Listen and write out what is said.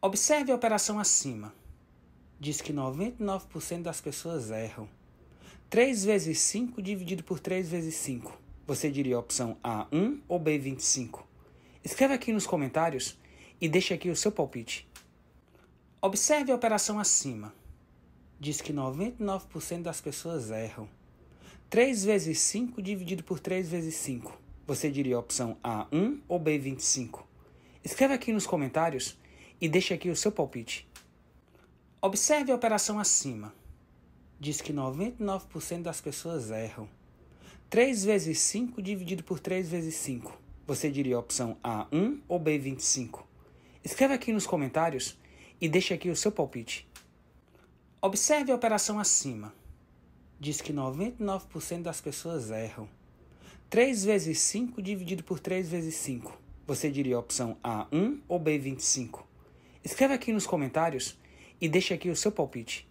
Observe a operação acima. Diz que 99% das pessoas erram. 3 vezes 5 dividido por 3 vezes 5. Você diria a opção A1 ou B25? Escreva aqui nos comentários e deixe aqui o seu palpite. Observe a operação acima. Diz que 99% das pessoas erram. 3 vezes 5 dividido por 3 vezes 5. Você diria a opção A1 ou B25? Escreva aqui nos comentários e deixe aqui o seu palpite. Observe a operação acima. Diz que 99% das pessoas erram. 3 vezes 5 dividido por 3 vezes 5. Você diria a opção A1 ou B25? Escreva aqui nos comentários e deixe aqui o seu palpite. Observe a operação acima. Diz que 99% das pessoas erram. 3 vezes 5 dividido por 3 vezes 5. Você diria a opção A1 ou B25? Escreva aqui nos comentários e deixe aqui o seu palpite.